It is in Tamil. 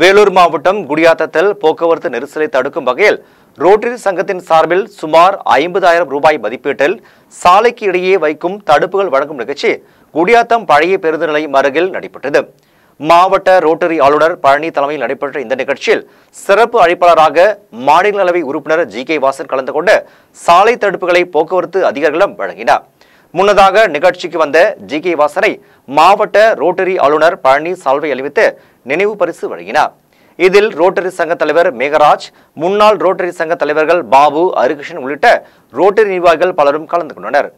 வேலூர் மாவட்டம் குடியாத்தத்தில் போக்குவரத்து நெரிசலை தடுக்கும் வகையில் ரோட்டரி சங்கத்தின் சார்பில் சுமார் ஐம்பதாயிரம் ரூபாய் மதிப்பீட்டில் சாலைக்கு இடையே வைக்கும் தடுப்புகள் வழங்கும் நிகழ்ச்சி குடியாத்தம் பழைய பேருந்து நிலையம் அருகில் நடைபெற்றது மாவட்ட ரோட்டரி ஆளுநர் பழனி தலைமையில் நடைபெற்ற இந்த நிகழ்ச்சியில் சிறப்பு அழைப்பாளராக மாநிலங்களவை உறுப்பினர் ஜி கே வாசன் கலந்து கொண்டு சாலை தடுப்புகளை போக்குவரத்து அதிகாரிகளிடம் வழங்கினார் முன்னதாக நிகழ்ச்சிக்கு வந்த ஜி கே வாசனை மாவட்ட ரோட்டரி ஆளுநர் பழனி சால்வை அளிவித்து நினைவு பரிசு வழங்கினார் இதில் ரோட்டரி சங்க தலைவர் மேகராஜ் முன்னாள் ரோட்டரி சங்க தலைவர்கள் பாபு ஹரிகிருஷ்ணன் உள்ளிட்ட ரோட்டரி நிர்வாகிகள் பலரும் கலந்து கொண்டனர்